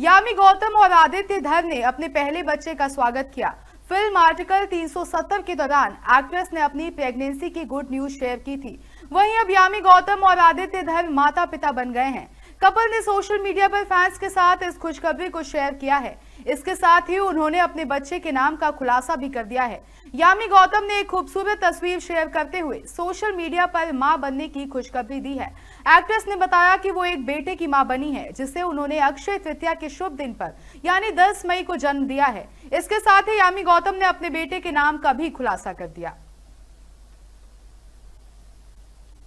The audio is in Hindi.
यामी गौतम और आदित्य धर ने अपने पहले बच्चे का स्वागत किया फिल्म आर्टिकल 370 के दौरान एक्ट्रेस ने अपनी प्रेगनेंसी की गुड न्यूज शेयर की थी वहीं अब यामी गौतम और आदित्य धर माता पिता बन गए हैं कपल ने सोशल मीडिया पर फैंस के साथ इस खुशखबरी को शेयर किया है इसके साथ ही उन्होंने अपने बच्चे के नाम का खुलासा भी कर दिया है यामी गौतम ने एक खूबसूरत तस्वीर शेयर करते हुए सोशल मीडिया पर मां बनने की खुशखबरी दी है एक्ट्रेस ने बताया कि वो एक बेटे की मां बनी है जिसे उन्होंने अक्षय तृतीया के शुभ दिन पर यानी 10 मई को जन्म दिया है इसके साथ ही यामी गौतम ने अपने बेटे के नाम का भी खुलासा कर दिया